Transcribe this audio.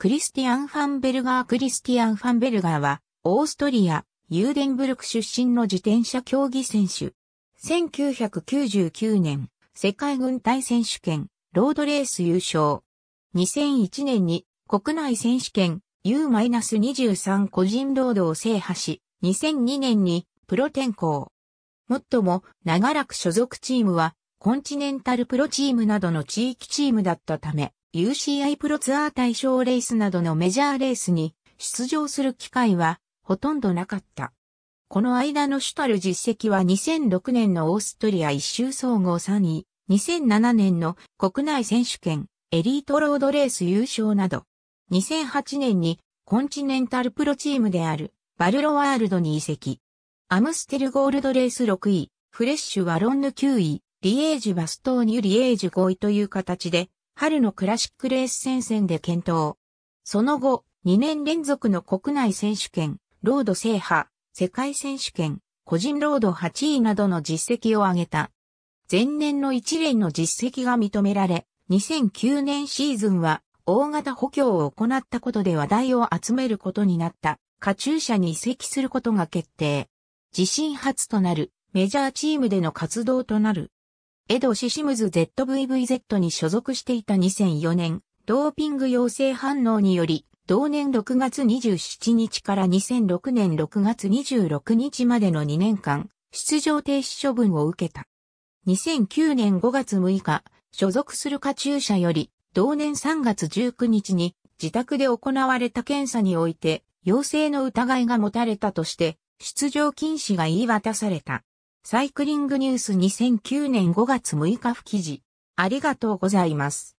クリスティアン・ファンベルガー・クリスティアン・ファンベルガーは、オーストリア、ユーデンブルク出身の自転車競技選手。1999年、世界軍隊選手権、ロードレース優勝。2001年に、国内選手権、U-23 個人ロードを制覇し、2002年に、プロ転向。もっとも、長らく所属チームは、コンチネンタルプロチームなどの地域チームだったため、UCI プロツアー対象レースなどのメジャーレースに出場する機会はほとんどなかった。この間の主たる実績は2006年のオーストリア一周総合3位、2007年の国内選手権、エリートロードレース優勝など、2008年にコンチネンタルプロチームであるバルロワールドに移籍。アムステルゴールドレース6位、フレッシュワロンヌ9位、リエージュバストーニュリエージュ5位という形で春のクラシックレース戦線で検討。その後、2年連続の国内選手権、ロード制覇、世界選手権、個人ロード8位などの実績を挙げた。前年の一連の実績が認められ、2009年シーズンは大型補強を行ったことで話題を集めることになった、カチューシャに移籍することが決定。自身初となるメジャーチームでの活動となる。エド・シシムズ ZVVZ に所属していた2004年、ドーピング陽性反応により、同年6月27日から2006年6月26日までの2年間、出場停止処分を受けた。2009年5月6日、所属するカチューシャより、同年3月19日に自宅で行われた検査において、陽性の疑いが持たれたとして、出場禁止が言い渡された。サイクリングニュース2009年5月6日付記事。ありがとうございます。